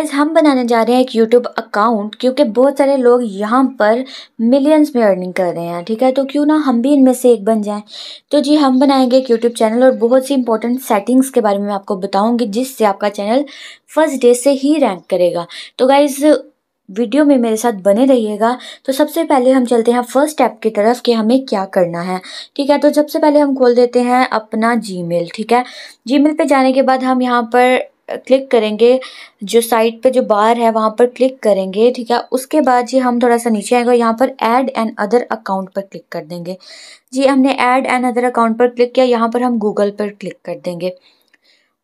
Guys हम बनाने जा रहे हैं एक यूट्यूब अकाउंट क्योंकि बहुत सारे लोग यहाँ पर मिलियंस में अर्निंग कर रहे हैं ठीक है तो क्यों ना हम भी इनमें से एक बन जाएं तो जी हम बनाएंगे एक यूट्यूब चैनल और बहुत सी इंपॉर्टेंट सेटिंग्स के बारे में आपको बताऊंगी जिससे आपका चैनल फर्स्ट डे से ही रैंक करेगा तो गाइज़ वीडियो में मेरे साथ बने रहिएगा तो सबसे पहले हम चलते हैं फर्स्ट स्टेप की तरफ कि हमें क्या करना है ठीक है तो सबसे पहले हम खोल देते हैं अपना जीमेल ठीक है जीमेल पे जाने के बाद हम यहाँ पर क्लिक करेंगे जो साइट पे जो बार है वहाँ पर क्लिक करेंगे ठीक है उसके बाद जी हम थोड़ा सा नीचे आएंगे यहाँ पर ऐड एन अदर अकाउंट पर क्लिक कर देंगे जी हमने ऐड एन अदर अकाउंट पर क्लिक किया यहाँ पर हम गूगल पर क्लिक कर देंगे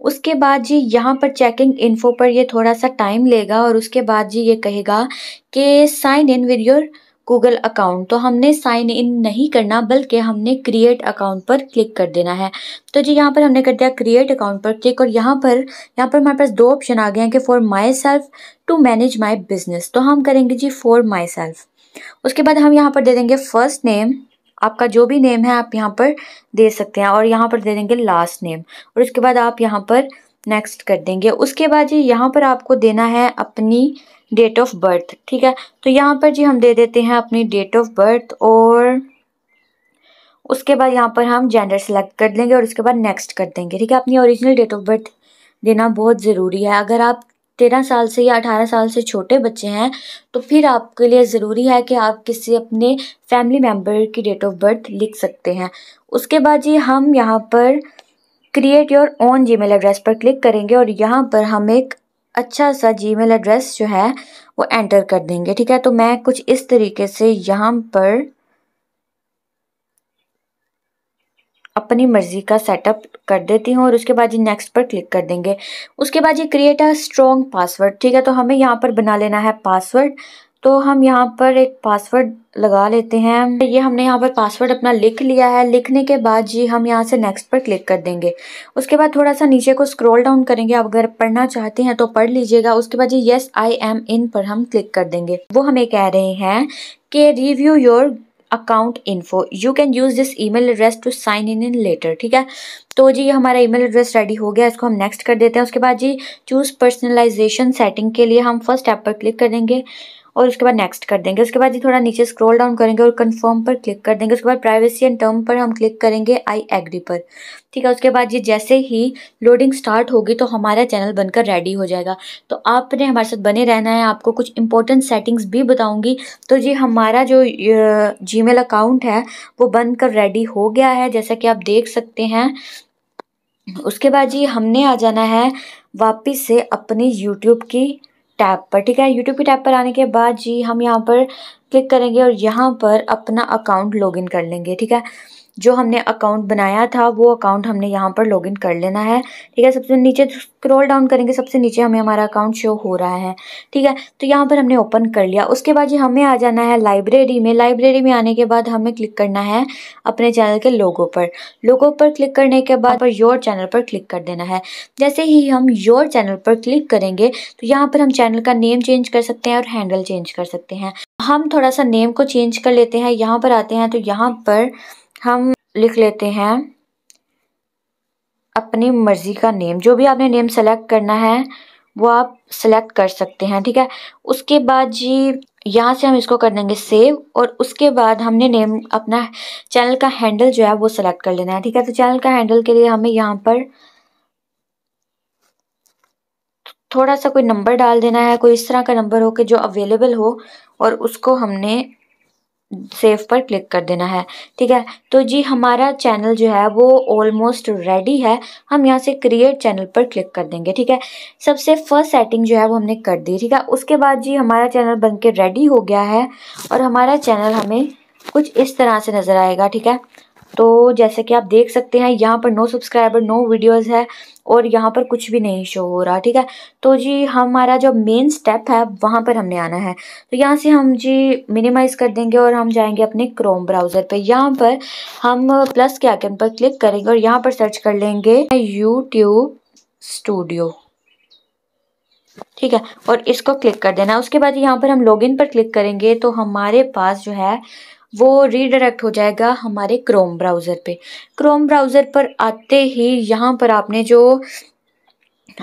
उसके बाद जी यहाँ पर चेकिंग इन्फो पर ये थोड़ा सा टाइम लेगा और उसके बाद जी ये कहेगा कि sign in with your Google account तो हमने साइन इन नहीं करना बल्कि हमने क्रिएट अकाउंट पर क्लिक कर देना है तो जी यहाँ पर हमने कर दिया क्रिएट अकाउंट पर क्लिक और यहाँ पर यहाँ पर हमारे पास दो ऑप्शन आ गए हैं कि for myself to manage my business तो हम करेंगे जी फॉर माई सेल्फ उसके बाद हम यहाँ पर दे देंगे फर्स्ट नेम आपका जो भी नेम है आप यहाँ पर दे सकते हैं और यहाँ पर दे देंगे लास्ट नेम और उसके बाद आप यहाँ पर नेक्स्ट कर देंगे उसके बाद जी यहाँ पर आपको देना है अपनी डेट ऑफ बर्थ ठीक है तो यहाँ पर जी हम दे देते हैं अपनी डेट ऑफ बर्थ और उसके बाद यहाँ पर हम जेंडर सेलेक्ट कर लेंगे और उसके बाद नेक्स्ट कर देंगे ठीक है अपनी ओरिजिनल डेट ऑफ बर्थ देना बहुत ज़रूरी है अगर आप तेरह साल से या अठारह साल से छोटे बच्चे हैं तो फिर आपके लिए ज़रूरी है कि आप किसी अपने फैमिली मेम्बर की डेट ऑफ बर्थ लिख सकते हैं उसके बाद जी हम यहाँ पर create your own mail address पर क्लिक करेंगे और यहाँ पर हम एक अच्छा सा मेल एड्रेस जो है वो एंटर कर देंगे ठीक है तो मैं कुछ इस तरीके से यहाँ पर अपनी मर्ज़ी का सेटअप कर देती हूँ और उसके बाद ये नेक्स्ट पर क्लिक कर देंगे उसके बाद ये क्रिएट अ स्ट्रॉन्ग पासवर्ड ठीक है तो हमें यहाँ पर बना लेना है पासवर्ड तो हम यहाँ पर एक पासवर्ड लगा लेते हैं ये हमने यहाँ पर पासवर्ड अपना लिख लिया है लिखने के बाद जी हम यहाँ से नेक्स्ट पर क्लिक कर देंगे उसके बाद थोड़ा सा नीचे को स्क्रॉल डाउन करेंगे आप अगर पढ़ना चाहते हैं तो पढ़ लीजिएगा उसके बाद जी येस आई एम इन पर हम क्लिक कर देंगे वो हमें कह रहे हैं कि review your account info you can use this email address to sign in in later ठीक है तो जी हमारा ईमेल एड्रेस रेडी हो गया इसको हम नेक्स्ट कर देते हैं उसके बाद जी चूज़ पर्सनलाइजेशन सेटिंग के लिए हम फर्स्ट ऐप पर क्लिक कर देंगे और उसके बाद नेक्स्ट कर देंगे उसके बाद ये थोड़ा नीचे स्क्रॉल डाउन करेंगे और कंफर्म पर क्लिक कर देंगे उसके बाद प्राइवेसी एंड टर्म पर हम क्लिक करेंगे आई एग्री पर ठीक है उसके बाद ये जैसे ही लोडिंग स्टार्ट होगी तो हमारा चैनल बनकर रेडी हो जाएगा तो आपने हमारे साथ बने रहना है आपको कुछ इंपॉर्टेंट सेटिंग्स भी बताऊंगी तो जी हमारा जो जी अकाउंट है वो बनकर रेडी हो गया है जैसा कि आप देख सकते हैं उसके बाद जी हमने आ जाना है वापिस से अपनी यूट्यूब की टैब पर ठीक है यूट्यूब के टैब पर आने के बाद जी हम यहाँ पर क्लिक करेंगे और यहाँ पर अपना अकाउंट लॉगिन कर लेंगे ठीक है जो हमने अकाउंट बनाया था वो अकाउंट हमने यहाँ पर लॉगिन कर लेना है ठीक है सबसे नीचे स्क्रॉल डाउन करेंगे सबसे नीचे हमें हमारा अकाउंट शो हो रहा है ठीक है तो यहाँ पर हमने ओपन कर लिया उसके बाद ये हमें आ जाना है लाइब्रेरी में लाइब्रेरी में आने के बाद हमें क्लिक करना है अपने चैनल के लोगों पर लोगो पर क्लिक करने के बाद पर योर चैनल पर क्लिक कर देना है जैसे ही हम योर चैनल पर क्लिक करेंगे तो यहाँ पर हम चैनल का नेम चेंज कर सकते हैं और हैंडल चेंज कर सकते हैं हम थोड़ा सा नेम को चेंज कर लेते हैं यहाँ पर आते हैं तो यहाँ पर हम लिख लेते हैं अपनी मर्ज़ी का नेम जो भी आपने नेम सेलेक्ट करना है वो आप सेलेक्ट कर सकते हैं ठीक है उसके बाद जी यहाँ से हम इसको कर देंगे सेव और उसके बाद हमने नेम अपना चैनल का हैंडल जो है वो सेलेक्ट कर लेना है ठीक है तो चैनल का हैंडल के लिए हमें यहाँ पर थोड़ा सा कोई नंबर डाल देना है कोई इस तरह का नंबर हो कि जो अवेलेबल हो और उसको हमने सेव पर क्लिक कर देना है ठीक है तो जी हमारा चैनल जो है वो ऑलमोस्ट रेडी है हम यहाँ से क्रिएट चैनल पर क्लिक कर देंगे ठीक है सबसे फर्स्ट सेटिंग जो है वो हमने कर दी ठीक है उसके बाद जी हमारा चैनल बनके रेडी हो गया है और हमारा चैनल हमें कुछ इस तरह से नज़र आएगा ठीक है तो जैसे कि आप देख सकते हैं यहाँ पर नो सब्सक्राइबर नो वीडियोस है और यहाँ पर कुछ भी नहीं शो हो रहा ठीक है तो जी हमारा जो मेन स्टेप है वहाँ पर हमने आना है तो यहाँ से हम जी मिनिमाइज़ कर देंगे और हम जाएंगे अपने क्रोम ब्राउज़र पे यहाँ पर हम प्लस के आइकन पर क्लिक करेंगे और यहाँ पर सर्च कर लेंगे यूट्यूब स्टूडियो ठीक है और इसको क्लिक कर देना उसके बाद यहाँ पर हम लॉगिन पर क्लिक करेंगे तो हमारे पास जो है वो रीडायरेक्ट हो जाएगा हमारे क्रोम ब्राउज़र पे क्रोम ब्राउज़र पर आते ही यहाँ पर आपने जो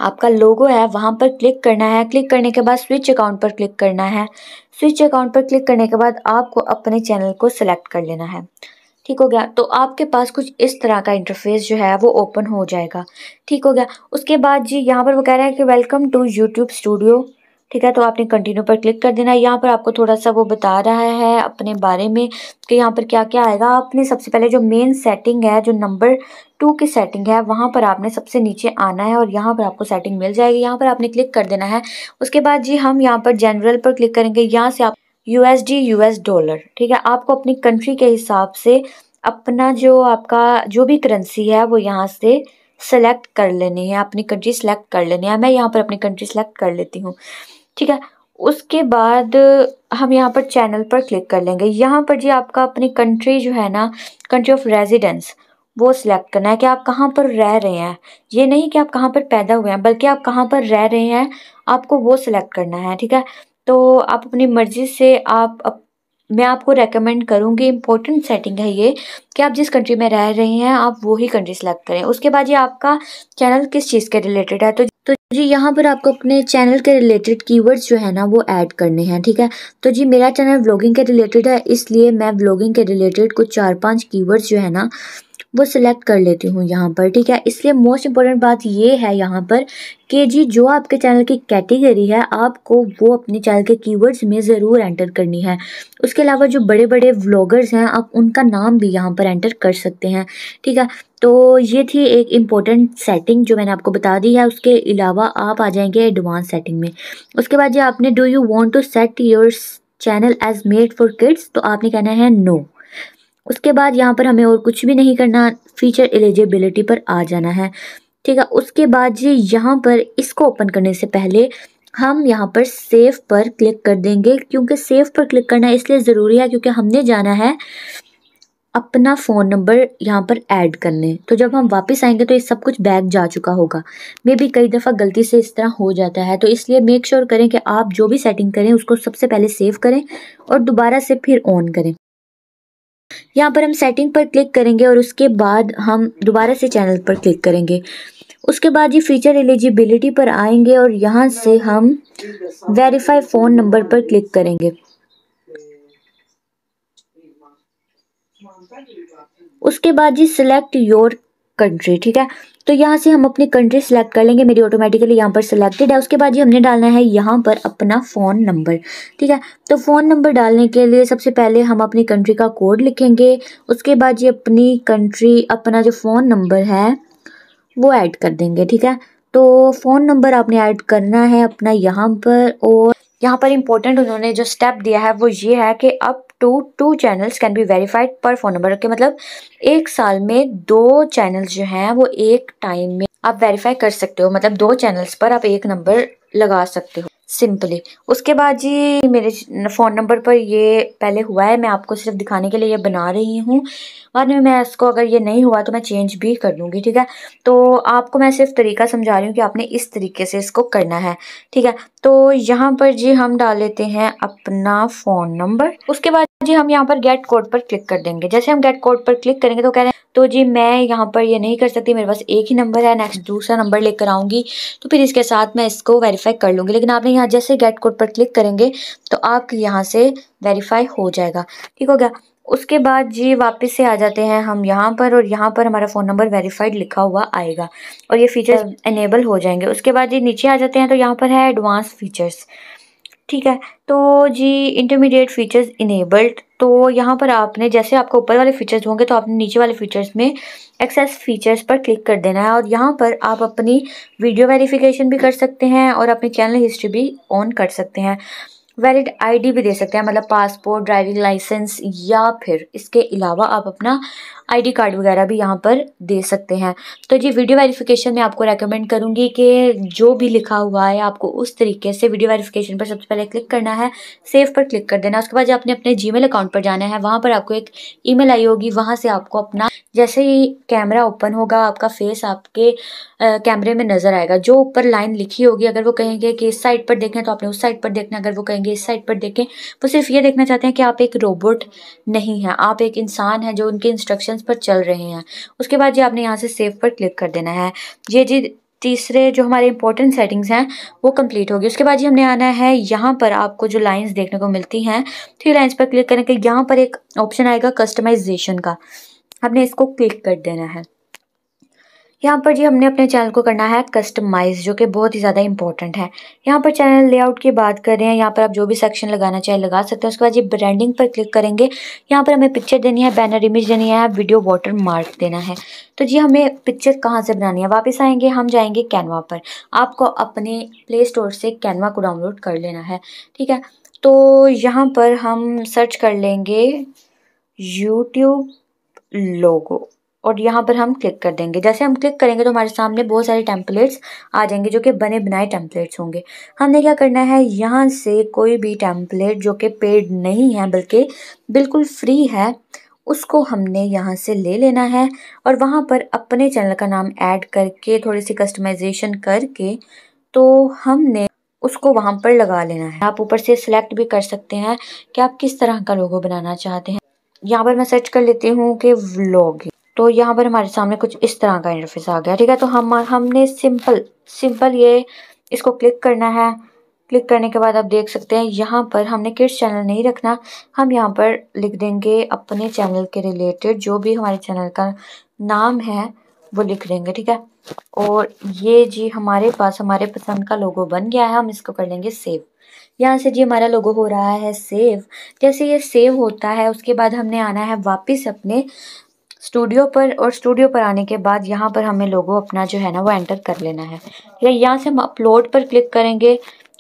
आपका लोगो है वहाँ पर क्लिक करना है क्लिक करने के बाद स्विच अकाउंट पर क्लिक करना है स्विच अकाउंट पर क्लिक करने के बाद आपको अपने चैनल को सिलेक्ट कर लेना है ठीक हो गया तो आपके पास कुछ इस तरह का इंटरफेस जो है वो ओपन हो जाएगा ठीक हो गया उसके बाद जी यहाँ पर वो कह रहा है कि वेलकम टू यूट्यूब स्टूडियो ठीक है तो आपने कंटिन्यू पर क्लिक कर देना है यहाँ पर आपको थोड़ा सा वो बता रहा है अपने बारे में कि यहाँ पर क्या क्या आएगा आपने सबसे पहले जो मेन सेटिंग है जो नंबर टू की सेटिंग है वहाँ पर आपने सबसे नीचे आना है और यहाँ पर आपको सेटिंग मिल जाएगी यहाँ पर आपने क्लिक कर देना है उसके बाद जी हम यहाँ पर जनरल पर क्लिक करेंगे यहाँ से आप यू यूएस डॉलर ठीक है आपको अपनी कंट्री के हिसाब से अपना जो आपका जो भी करेंसी है वो यहाँ से सेलेक्ट कर लेनी है अपनी कंट्री सेलेक्ट कर लेनी है मैं यहाँ पर अपनी कंट्री सेलेक्ट कर लेती हूँ ठीक है उसके बाद हम यहाँ पर चैनल पर क्लिक कर लेंगे यहाँ पर जी आपका अपनी कंट्री जो है ना कंट्री ऑफ रेजिडेंस वो सिलेक्ट करना है कि आप कहाँ पर रह रहे हैं ये नहीं कि आप कहाँ पर पैदा हुए हैं बल्कि आप कहाँ पर रह रहे हैं आपको वो सिलेक्ट करना है ठीक है तो आप अपनी मर्ज़ी से आप अप, मैं आपको रेकमेंड करूँगी इंपॉर्टेंट सेटिंग है ये कि आप जिस कंट्री में रह रहे हैं आप वही कंट्री सेलेक्ट करें उसके बाद ये आपका चैनल किस चीज़ के रिलेटेड है तो तो जी यहाँ पर आपको अपने चैनल के रिलेटेड कीवर्ड्स जो है ना वो ऐड करने हैं ठीक है तो जी मेरा चैनल व्लॉगिंग के रिलेटेड है इसलिए मैं व्लॉगिंग के रिलेटेड कुछ चार पांच कीवर्ड्स जो है ना वो सिलेक्ट कर लेती हूँ यहाँ पर ठीक है इसलिए मोस्ट इम्पॉर्टेंट बात ये है यहाँ पर कि जी जो आपके चैनल की कैटेगरी है आपको वो अपने चैनल के कीवर्ड्स में ज़रूर एंटर करनी है उसके अलावा जो बड़े बड़े व्लॉगर्स हैं आप उनका नाम भी यहाँ पर एंटर कर सकते हैं ठीक है तो ये थी एक इम्पॉर्टेंट सेटिंग जो मैंने आपको बता दी है उसके अलावा आप आ जाएंगे एडवांस सेटिंग में उसके बाद जो आपने do you want to set your channel as made for kids तो आपने कहना है नो no. उसके बाद यहाँ पर हमें और कुछ भी नहीं करना फीचर एलिजिबिलिटी पर आ जाना है ठीक है उसके बाद जी यहाँ पर इसको ओपन करने से पहले हम यहाँ पर सेव पर क्लिक कर देंगे क्योंकि सेव पर क्लिक करना इसलिए ज़रूरी है क्योंकि हमने जाना है अपना फ़ोन नंबर यहाँ पर ऐड करने तो जब हम वापस आएंगे तो ये सब कुछ बैग जा चुका होगा मे भी कई दफ़ा गलती से इस तरह हो जाता है तो इसलिए मेक श्योर sure करें कि आप जो भी सेटिंग करें उसको सबसे पहले सेव करें और दोबारा से फिर ऑन करें यहाँ पर हम सेटिंग पर क्लिक करेंगे और उसके बाद हम दोबारा से चैनल पर क्लिक करेंगे उसके बाद ये फीचर एलिजिबिलिटी पर आएंगे और यहाँ से हम वेरीफाई फ़ोन नंबर पर क्लिक करेंगे उसके बाद जी सिलेक्ट योर कंट्री ठीक है तो यहाँ से हम अपनी कंट्री सेलेक्ट कर लेंगे मेरी ऑटोमेटिकली यहाँ पर सिलेक्टेड है उसके बाद जी हमने डालना है यहाँ पर अपना फ़ोन नंबर ठीक है तो फ़ोन नंबर डालने के लिए सबसे पहले हम अपनी कंट्री का कोड लिखेंगे उसके बाद जी अपनी कंट्री अपना जो फ़ोन नंबर है वो ऐड कर देंगे ठीक है तो फ़ोन नंबर आपने ऐड करना है अपना यहाँ पर और यहाँ पर इम्पोर्टेंट उन्होंने जो स्टेप दिया है वो ये है कि अब two two channels can be verified पर फ़ोन नंबर के मतलब एक साल में दो चैनल्स जो हैं वो एक टाइम में आप वेरीफाई कर सकते हो मतलब दो चैनल्स पर आप एक नंबर लगा सकते हो सिंपली उसके बाद जी मेरे फ़ोन नंबर पर ये पहले हुआ है मैं आपको सिर्फ दिखाने के लिए ये बना रही हूँ बाद में मैं इसको अगर ये नहीं हुआ तो मैं चेंज भी कर लूँगी ठीक है तो आपको मैं सिर्फ तरीका समझा रही हूँ कि आपने इस तरीके से इसको करना है ठीक है तो यहाँ पर जी हम डाल लेते हैं अपना फ़ोन नंबर उसके बाद जी हम यहाँ पर गेट कोड पर क्लिक कर देंगे जैसे हम गेट कोड पर क्लिक करेंगे तो कह रहे हैं तो जी मैं यहाँ पर ये नहीं कर सकती मेरे पास एक ही नंबर है नेक्स्ट दूसरा नंबर लेकर आऊँगी तो फिर इसके साथ मैं इसको वेरीफाई कर लूँगी लेकिन आपने यहाँ जैसे गेट कोड पर क्लिक करेंगे तो आप यहाँ से वेरीफाई हो जाएगा ठीक हो गया उसके बाद जी वापस से आ जाते हैं हम यहाँ पर और यहाँ पर हमारा फ़ोन नंबर वेरीफाइड लिखा हुआ आएगा और ये फ़ीचर्स इनेबल हाँ। हो जाएंगे उसके बाद जी नीचे आ जाते हैं तो यहाँ पर है एडवांस फ़ीचर्स ठीक है तो जी इंटरमीडिएट फ़ीचर्स इनेबल्ड तो यहाँ पर आपने जैसे आपको ऊपर वाले फ़ीचर्स होंगे तो आपने नीचे वाले फ़ीचर्स में एक्सेस फ़ीचर्स पर क्लिक कर देना है और यहाँ पर आप अपनी वीडियो वेरिफिकेशन भी कर सकते हैं और अपनी चैनल हिस्ट्री भी ऑन कर सकते हैं वैलिड आईडी भी दे सकते हैं मतलब पासपोर्ट ड्राइविंग लाइसेंस या फिर इसके अलावा आप अपना आईडी कार्ड वगैरह भी यहाँ पर दे सकते हैं तो जी वीडियो वेरिफिकेशन में आपको रेकमेंड करूँगी कि जो भी लिखा हुआ है आपको उस तरीके से वीडियो वेरिफिकेशन पर सबसे पहले क्लिक करना है सेव पर क्लिक कर देना उसके बाद आपने अपने जी अकाउंट पर जाना है वहाँ पर आपको एक ईमेल आई होगी वहाँ से आपको अपना जैसे ही कैमरा ओपन होगा आपका फेस आपके कैमरे में नज़र आएगा जो ऊपर लाइन लिखी होगी अगर वो कहेंगे कि इस साइड पर देखें तो आपने उस साइड पर देखना अगर वो कहेंगे इस साइड पर देखें वो सिर्फ ये देखना चाहते हैं कि आप एक रोबोट नहीं हैं आप एक इंसान हैं जो उनके इंस्ट्रक्शन ऑप्शन पर चल रहे हैं उसके बाद जी आपने यहाँ से सेव पर क्लिक कर देना है ये जी तीसरे जो हमारे इंपॉर्टेंट सेटिंग्स हैं वो कंप्लीट होगी उसके बाद जी हमने आना है यहाँ पर आपको जो लाइंस देखने को मिलती हैं थ्री तो लाइंस पर क्लिक करने के यहाँ पर एक ऑप्शन आएगा कस्टमाइजेशन का हमने इसको क्लिक कर देना है यहाँ पर जी हमने अपने चैनल को करना है कस्टमाइज जो कि बहुत ही ज़्यादा इंपॉर्टेंट है यहाँ पर चैनल लेआउट की बात कर रहे हैं यहाँ पर आप जो भी सेक्शन लगाना चाहे लगा सकते हैं उसके बाद ये ब्रांडिंग पर क्लिक करेंगे यहाँ पर हमें पिक्चर देनी है बैनर इमेज देनी है वीडियो वाटर मार्क देना है तो जी हमें पिक्चर कहाँ से बनानी है वापस आएंगे हम जाएंगे कैनवा पर आपको अपने प्ले स्टोर से कैनवा को डाउनलोड कर लेना है ठीक है तो यहाँ पर हम सर्च कर लेंगे यूट्यूब लोगो और यहाँ पर हम क्लिक कर देंगे जैसे हम क्लिक करेंगे तो हमारे सामने बहुत सारे टेम्पलेट्स आ जाएंगे जो कि बने बनाए टेम्पलेट्स होंगे हमने क्या करना है यहाँ से कोई भी टेम्पलेट जो कि पेड नहीं है बल्कि बिल्कुल फ्री है उसको हमने यहाँ से ले लेना है और वहाँ पर अपने चैनल का नाम ऐड करके थोड़ी सी कस्टमाइजेशन करके तो हमने उसको वहाँ पर लगा लेना है आप ऊपर से सिलेक्ट भी कर सकते हैं कि आप किस तरह का लोगो बनाना चाहते हैं यहाँ पर मैं सर्च कर लेती हूँ कि व्लॉगिंग तो यहाँ पर हमारे सामने कुछ इस तरह का इंटरफेस आ गया ठीक है तो हम हमने सिंपल सिंपल ये इसको क्लिक करना है क्लिक करने के बाद आप देख सकते हैं यहाँ पर हमने किस चैनल नहीं रखना हम यहाँ पर लिख देंगे अपने चैनल के रिलेटेड जो भी हमारे चैनल का नाम है वो लिख देंगे ठीक है और ये जी हमारे पास हमारे पसंद का लोगो बन गया है हम इसको कर लेंगे सेव यहाँ से जी हमारा लोगो हो रहा है सेव जैसे ये सेव होता है उसके बाद हमने आना है वापस अपने स्टूडियो पर और स्टूडियो पर आने के बाद यहाँ पर हमें लोगो अपना जो है ना वो एंटर कर लेना है या यहाँ से हम अपलोड पर क्लिक करेंगे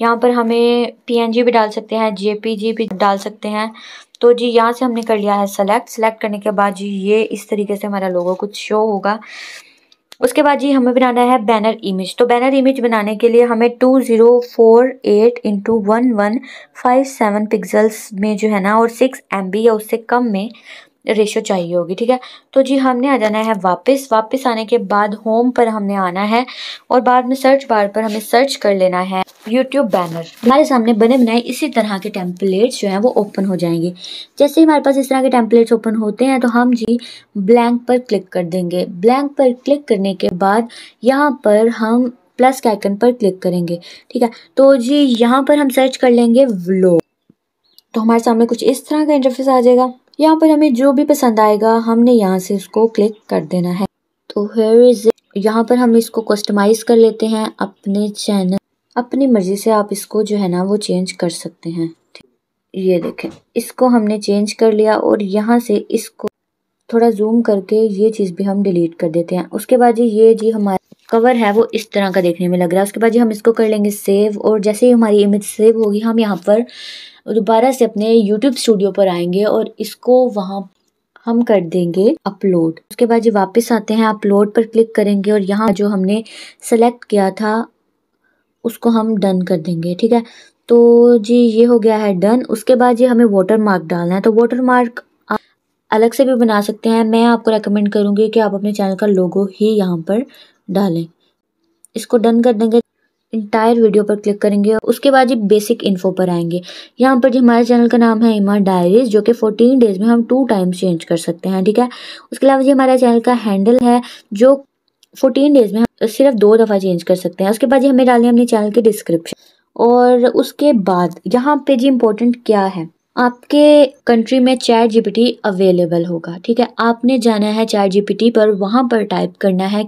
यहाँ पर हमें पीएनजी भी डाल सकते हैं जेपीजी भी डाल सकते हैं तो जी यहाँ से हमने कर लिया है सेलेक्ट सेलेक्ट करने के बाद जी ये इस तरीके से हमारा लोगो कुछ शो होगा उसके बाद जी हमें बनाना है बैनर इमेज तो बैनर इमेज बनाने के लिए हमें two zero four eight into one one five seven pixels में जो है ना और सिक्स एम बी या उससे कम में रेशो चाहिए होगी ठीक है तो जी हमने आ जाना है वापस वापस आने के बाद होम पर हमने आना है और बाद में सर्च बार पर हमें सर्च कर लेना है यूट्यूब बैनर हमारे सामने बने बनाए इसी तरह के टेम्पलेट्स जो हैं वो ओपन हो जाएंगे जैसे ही हमारे पास इस तरह के टेम्पलेट्स ओपन होते हैं तो हम जी ब्लैंक पर क्लिक कर देंगे ब्लैंक पर क्लिक करने के बाद यहाँ पर हम प्लस के आइकन पर क्लिक करेंगे ठीक है तो जी यहाँ पर हम सर्च कर लेंगे व्लॉग तो हमारे सामने कुछ इस तरह का इंटरफेस आ जाएगा यहाँ पर हमें जो भी पसंद आएगा हमने यहाँ से उसको क्लिक कर देना है तो हेयर इज यहाँ पर हम इसको कस्टमाइज़ कर लेते हैं अपने चैनल अपनी मर्ज़ी से आप इसको जो है ना वो चेंज कर सकते हैं ये देखें इसको हमने चेंज कर लिया और यहाँ से इसको थोड़ा जूम करके ये चीज़ भी हम डिलीट कर देते हैं उसके बाद जी ये जी हमारे कवर है वो इस तरह का देखने में लग रहा है उसके बाद जो हम इसको कर लेंगे सेव और जैसे ही हमारी इमेज सेव होगी हम यहाँ पर दोबारा से अपने यूट्यूब स्टूडियो पर आएंगे और इसको वहाँ हम कर देंगे अपलोड उसके बाद जो वापस आते हैं अपलोड पर क्लिक करेंगे और यहाँ जो हमने सेलेक्ट किया था उसको हम डन कर देंगे ठीक है तो जी ये हो गया है डन उसके बाद ये हमें वाटर मार्क डालना है तो वाटर मार्क अलग से भी बना सकते हैं मैं आपको रेकमेंड करूँगी कि आप अपने चैनल का लोगो ही यहाँ पर डालें इसको डन कर देंगे इंटायर वीडियो पर क्लिक करेंगे और उसके बाद ये बेसिक इन्फो पर आएंगे यहाँ पर जो हमारे चैनल का नाम है इमा डायरीज जो कि 14 डेज में हम टू टाइम्स चेंज कर सकते हैं ठीक है उसके अलावा जो हमारे चैनल का हैंडल है जो 14 डेज में हम सिर्फ दो दफ़ा चेंज कर सकते हैं उसके बाद ये हमें डाले अपने चैनल के डिस्क्रिप्शन और उसके बाद यहाँ पे जी इम्पोर्टेंट क्या है आपके कंट्री में चैट जीपीटी अवेलेबल होगा ठीक है आपने जाना है चैट जीपीटी पर वहाँ पर टाइप करना है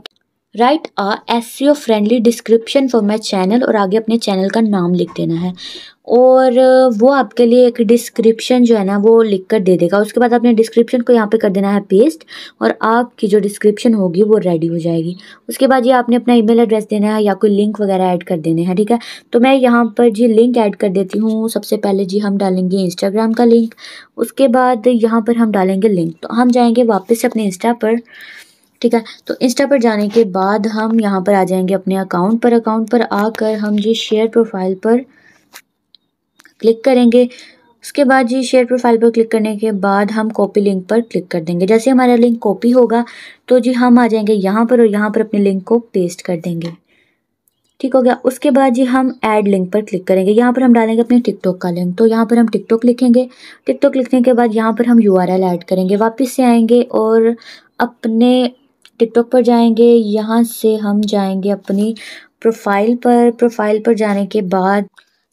write a S friendly description for my channel और आगे अपने चैनल का नाम लिख देना है और uh, वो आपके लिए एक डिस्क्रिप्शन जो है ना वो लिख कर दे देगा उसके बाद आपने डिस्क्रिप्शन को यहाँ पे कर देना है पेस्ट और आपकी जो डिस्क्रिप्शन होगी वो रेडी हो जाएगी उसके बाद ये आपने अपना ईमेल एड्रेस देना है या कोई लिंक वगैरह ऐड कर देने हैं ठीक है तो मैं यहाँ पर जी लिंक ऐड कर देती हूँ सबसे पहले जी हम डालेंगे इंस्टाग्राम का लिंक उसके बाद यहाँ पर हम डालेंगे लिंक तो हम जाएँगे वापस से अपने इंस्टा पर ठीक है तो इंस्टा पर जाने के बाद हम यहाँ पर आ जाएंगे अपने अकाउंट पर अकाउंट पर आकर हम जी शेयर प्रोफाइल पर क्लिक करेंगे उसके बाद जी शेयर प्रोफाइल पर क्लिक करने के बाद हम कॉपी लिंक पर क्लिक कर देंगे जैसे हमारा लिंक कॉपी होगा तो जी हम आ जाएंगे यहाँ पर और यहाँ पर अपने लिंक को पेस्ट कर देंगे ठीक हो गया उसके बाद जी हम ऐड लिंक पर क्लिक करेंगे यहाँ पर हम डालेंगे अपने टिकटॉक का लिंक तो यहाँ पर हम टिकटॉक लिखेंगे टिकटॉक लिखने के बाद यहाँ पर हम यू आर एल ऐड करेंगे वापस से आएंगे और अपने टिकटॉक पर जाएंगे यहाँ से हम जाएंगे अपनी प्रोफाइल पर प्रोफाइल पर जाने के बाद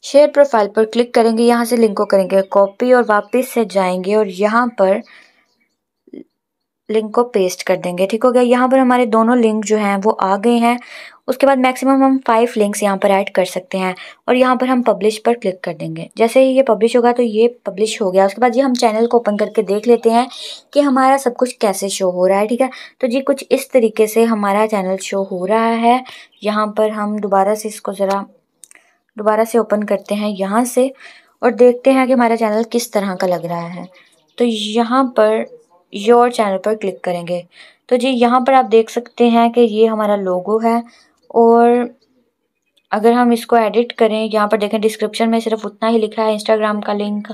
शेयर प्रोफाइल पर क्लिक करेंगे यहाँ से लिंक को करेंगे कॉपी और वापस से जाएंगे और यहाँ पर लिंक को पेस्ट कर देंगे ठीक हो गया यहाँ पर हमारे दोनों लिंक जो हैं वो आ गए हैं उसके बाद मैक्सिमम हम फाइव लिंक्स यहाँ पर ऐड कर सकते हैं और यहाँ पर हम पब्लिश पर क्लिक कर देंगे जैसे ही ये पब्लिश होगा तो ये पब्लिश हो गया उसके बाद ये हम चैनल को ओपन करके देख लेते हैं कि हमारा सब कुछ कैसे शो हो रहा है ठीक है तो जी कुछ इस तरीके से हमारा चैनल शो हो रहा है यहाँ पर हम दोबारा से इसको ज़रा दोबारा से ओपन करते हैं यहाँ से और देखते हैं कि हमारा चैनल किस तरह का लग रहा है तो यहाँ पर योर चैनल पर क्लिक करेंगे तो जी यहाँ पर आप देख सकते हैं कि ये हमारा लोगो है और अगर हम इसको एडिट करें यहाँ पर देखें डिस्क्रिप्शन में सिर्फ उतना ही लिखा है इंस्टाग्राम का लिंक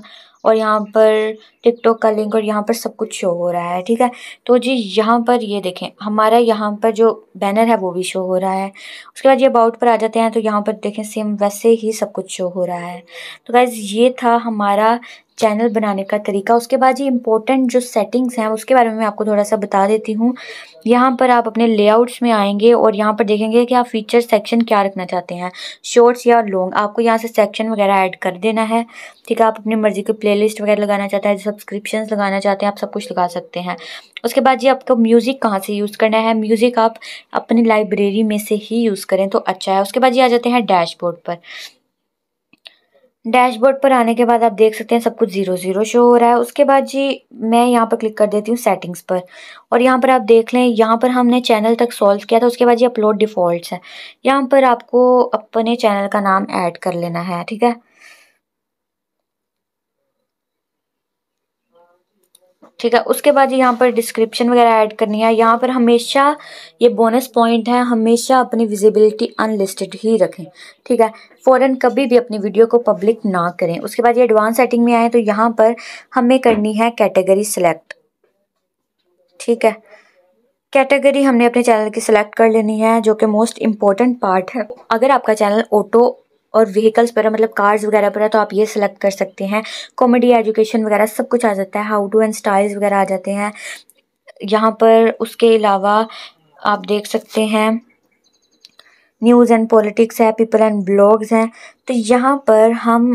और यहाँ पर टिकटॉक का लिंक और यहाँ पर सब कुछ शो हो रहा है ठीक है तो जी यहाँ पर ये देखें हमारा यहाँ पर जो बैनर है वो भी शो हो रहा है उसके बाद ये अबाउट पर आ जाते हैं तो यहाँ पर देखें सेम वैसे ही सब कुछ शो हो रहा है तो गैज़ ये था हमारा चैनल बनाने का तरीका उसके बाद ये इंपॉर्टेंट जो सेटिंग्स हैं उसके बारे में मैं आपको थोड़ा सा बता देती हूँ यहाँ पर आप अपने लेआउट्स में आएंगे और यहाँ पर देखेंगे कि आप फीचर सेक्शन क्या रखना चाहते हैं शॉर्ट्स या लॉन्ग आपको यहाँ से सेक्शन वगैरह ऐड कर देना है ठीक है आप अपनी मर्ज़ी के प्ले वगैरह लगाना चाहते हैं सब्सक्रिप्शन लगाना चाहते हैं आप सब कुछ लगा सकते हैं उसके बाद ये आपको म्यूज़िक कहाँ से यूज़ करना है म्यूज़िक आप अपनी लाइब्रेरी में से ही यूज़ करें तो अच्छा है उसके बाद ये आ जाते हैं डैशबोर्ड पर डैशबोर्ड पर आने के बाद आप देख सकते हैं सब कुछ जीरो जीरो शो हो रहा है उसके बाद जी मैं यहाँ पर क्लिक कर देती हूँ सेटिंग्स पर और यहाँ पर आप देख लें यहाँ पर हमने चैनल तक सॉल्व किया था उसके बाद ये अपलोड डिफ़ॉल्ट है यहाँ पर आपको अपने चैनल का नाम ऐड कर लेना है ठीक है ठीक है उसके बाद यहाँ पर डिस्क्रिप्शन वगैरह ऐड करनी है यहाँ पर हमेशा ये बोनस पॉइंट है हमेशा अपनी विजिबिलिटी अनलिस्टेड ही रखें ठीक है फ़ौरन कभी भी अपनी वीडियो को पब्लिक ना करें उसके बाद ये एडवांस सेटिंग में आए तो यहाँ पर हमें करनी है कैटेगरी सेलेक्ट ठीक है कैटेगरी हमने अपने चैनल की सिलेक्ट कर लेनी है जो कि मोस्ट इम्पॉर्टेंट पार्ट है अगर आपका चैनल ऑटो और व्हीकल्स पर है मतलब कार्स वगैरह पर है तो आप ये सेलेक्ट कर सकते हैं कॉमेडी एजुकेशन वगैरह सब कुछ आ जाता है हाउ टू एंड स्टाइल्स वगैरह आ जाते हैं यहाँ पर उसके अलावा आप देख सकते हैं न्यूज़ एंड पॉलिटिक्स है पीपल एंड ब्लॉग्स हैं तो यहाँ पर हम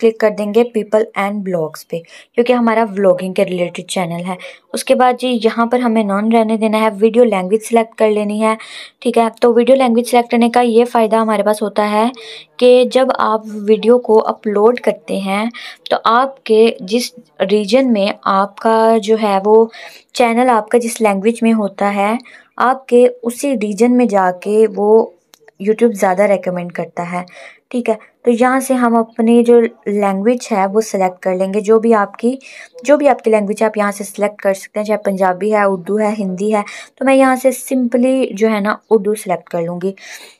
क्लिक कर देंगे पीपल एंड ब्लॉग्स पे क्योंकि हमारा व्लॉगिंग के रिलेटेड चैनल है उसके बाद जी यहाँ पर हमें नॉन रहने देना है वीडियो लैंग्वेज सेलेक्ट कर लेनी है ठीक है तो वीडियो लैंग्वेज सेलेक्ट करने का ये फ़ायदा हमारे पास होता है कि जब आप वीडियो को अपलोड करते हैं तो आपके जिस रीजन में आपका जो है वो चैनल आपका जिस लैंग्वेज में होता है आपके उसी रीजन में जाके वो यूट्यूब ज़्यादा रेकमेंड करता है ठीक है तो यहाँ से हम अपनी जो लैंग्वेज है वो सिलेक्ट कर लेंगे जो भी आपकी जो भी आपकी लैंग्वेज है आप यहाँ से सिलेक्ट कर सकते हैं चाहे पंजाबी है उर्दू है हिंदी है तो मैं यहाँ से सिंपली जो है ना उर्दू सेलेक्ट कर लूँगी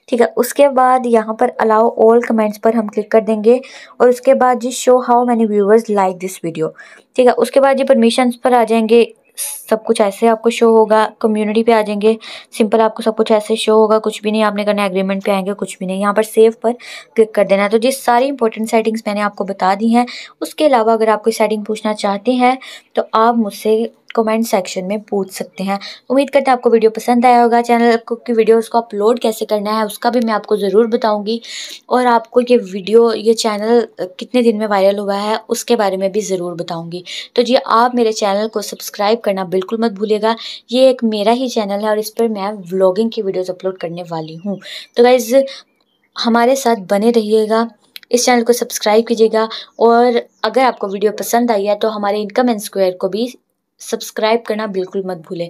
ठीक है उसके बाद यहाँ पर अलाउ ऑल कमेंट्स पर हम क्लिक कर देंगे और उसके बाद जी show how many viewers like this video ठीक है उसके बाद जी परमिशंस पर आ जाएंगे सब कुछ ऐसे आपको शो होगा कम्युनिटी पे आ जाएंगे सिंपल आपको सब कुछ ऐसे शो होगा कुछ भी नहीं आपने करना एग्रीमेंट पे आएंगे कुछ भी नहीं यहाँ पर सेव पर क्लिक कर देना है तो जिस सारी इंपॉर्टेंट सेटिंग्स मैंने आपको बता दी हैं उसके अलावा अगर आप कोई सेटिंग पूछना चाहते हैं तो आप मुझसे कमेंट सेक्शन में पूछ सकते हैं उम्मीद करते हैं आपको वीडियो पसंद आया होगा चैनल को की वीडियो को अपलोड कैसे करना है उसका भी मैं आपको ज़रूर बताऊंगी और आपको ये वीडियो ये चैनल कितने दिन में वायरल हुआ है उसके बारे में भी ज़रूर बताऊँगी तो जी आप मेरे चैनल को सब्सक्राइब करना बिल्कुल मत भूलिएगा ये एक मेरा ही चैनल है और इस पर मैं व्लॉगिंग की वीडियोज़ अपलोड करने वाली हूँ तो गाइज़ हमारे साथ बने रहिएगा इस चैनल को सब्सक्राइब कीजिएगा और अगर आपको वीडियो पसंद आई है तो हमारे इनकम एंड स्क्वायर को भी सब्सक्राइब करना बिल्कुल मत भूलें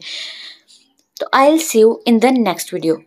तो I will see you in the next video